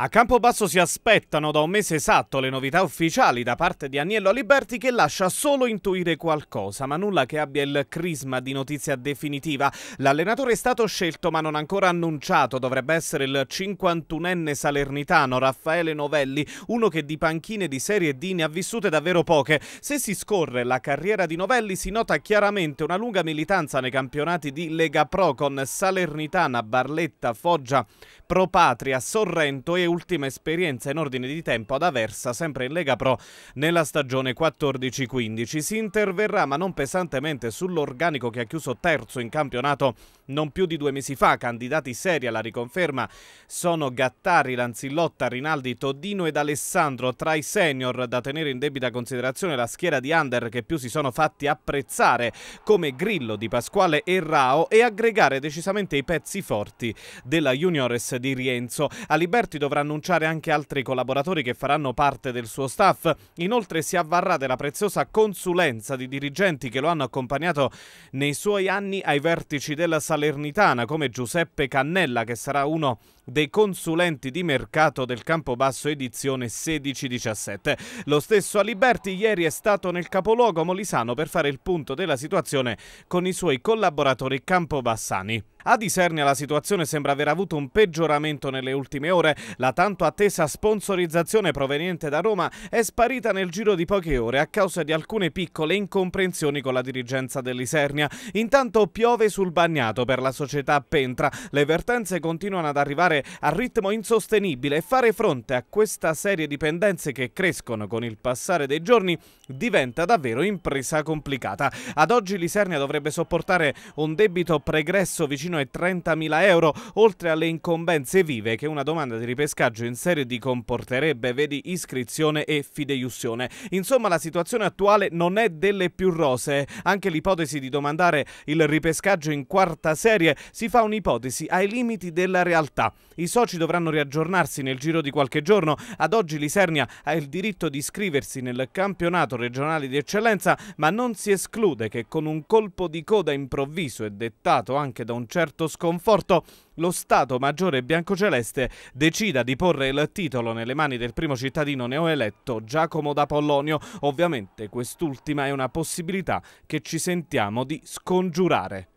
A Campobasso si aspettano da un mese esatto le novità ufficiali da parte di Agnello Liberti che lascia solo intuire qualcosa, ma nulla che abbia il crisma di notizia definitiva. L'allenatore è stato scelto ma non ancora annunciato, dovrebbe essere il 51enne salernitano Raffaele Novelli, uno che di panchine di Serie D ne ha vissute davvero poche. Se si scorre la carriera di Novelli si nota chiaramente una lunga militanza nei campionati di Lega Pro con Salernitana, Barletta, Foggia, Pro Patria, Sorrento e ultima esperienza in ordine di tempo ad Aversa, sempre in Lega Pro, nella stagione 14-15. Si interverrà, ma non pesantemente, sull'organico che ha chiuso terzo in campionato non più di due mesi fa. Candidati seri alla riconferma sono Gattari, Lanzillotta, Rinaldi, Todino ed Alessandro. Tra i senior da tenere in debita considerazione la schiera di under che più si sono fatti apprezzare come Grillo di Pasquale e Rao e aggregare decisamente i pezzi forti della Juniores di Rienzo. A Liberti dovrà annunciare anche altri collaboratori che faranno parte del suo staff. Inoltre si avvarrà della preziosa consulenza di dirigenti che lo hanno accompagnato nei suoi anni ai vertici della Salernitana, come Giuseppe Cannella, che sarà uno dei consulenti di mercato del Campobasso edizione 16-17. Lo stesso Aliberti ieri è stato nel capoluogo molisano per fare il punto della situazione con i suoi collaboratori campobassani. Ad Isernia la situazione sembra aver avuto un peggioramento nelle ultime ore. La tanto attesa sponsorizzazione proveniente da Roma è sparita nel giro di poche ore a causa di alcune piccole incomprensioni con la dirigenza dell'Isernia. Intanto piove sul bagnato per la società Pentra. Le vertenze continuano ad arrivare a ritmo insostenibile e fare fronte a questa serie di pendenze che crescono con il passare dei giorni diventa davvero impresa complicata. Ad oggi l'Isernia dovrebbe sopportare un debito pregresso vicino fino ai 30.000 euro, oltre alle incombenze vive che una domanda di ripescaggio in serie di comporterebbe, vedi iscrizione e fideiussione. Insomma, la situazione attuale non è delle più rosee. Anche l'ipotesi di domandare il ripescaggio in quarta serie si fa un'ipotesi ai limiti della realtà. I soci dovranno riaggiornarsi nel giro di qualche giorno. Ad oggi Lisernia ha il diritto di iscriversi nel campionato regionale di eccellenza, ma non si esclude che con un colpo di coda improvviso e dettato anche da un certo certo sconforto lo Stato Maggiore Biancoceleste decida di porre il titolo nelle mani del primo cittadino neoeletto Giacomo d'Apollonio. Ovviamente quest'ultima è una possibilità che ci sentiamo di scongiurare.